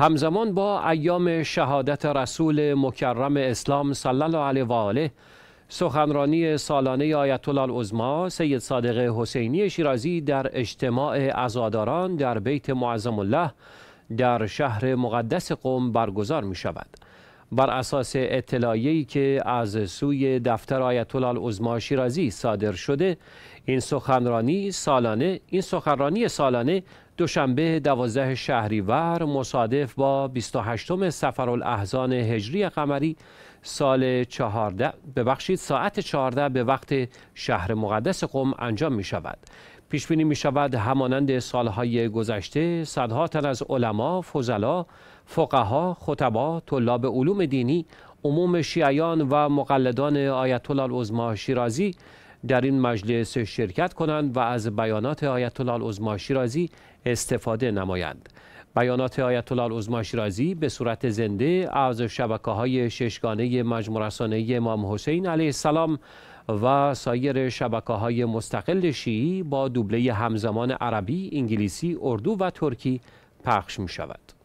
همزمان با ایام شهادت رسول مکرم اسلام صلی الله علیه و آله سخنرانی سالانه آیت الله سید صادق حسینی شیرازی در اجتماع عزاداران در بیت معظم الله در شهر مقدس قم برگزار می شود. بر اساس اطلاعیه‌ای که از سوی دفتر آیت الله العظما شیرازی صادر شده این سخنرانی سالانه این سخنرانی سالانه دوشنبه 12 شهریور مصادف با 28 الاحزان هجری قمری سال 14 ببخشید ساعت 14 به وقت شهر مقدس قم انجام می شود پیش بینی می شود همانند سالهای گذشته صدها تن از علما، فضلا، فقها، خطبا، طلاب علوم دینی، عموم شیعیان و مقلدان آیت الله شیرازی در این مجلس شرکت کنند و از بیانات آیت الله شیرازی استفاده نمایند. بیانات آیت الله شیرازی به صورت زنده از شبکه های ششگانه مجموع رسانه امام حسین علیه السلام و سایر شبکه های مستقل شیعی با دوبله همزمان عربی، انگلیسی، اردو و ترکی پخش می شود.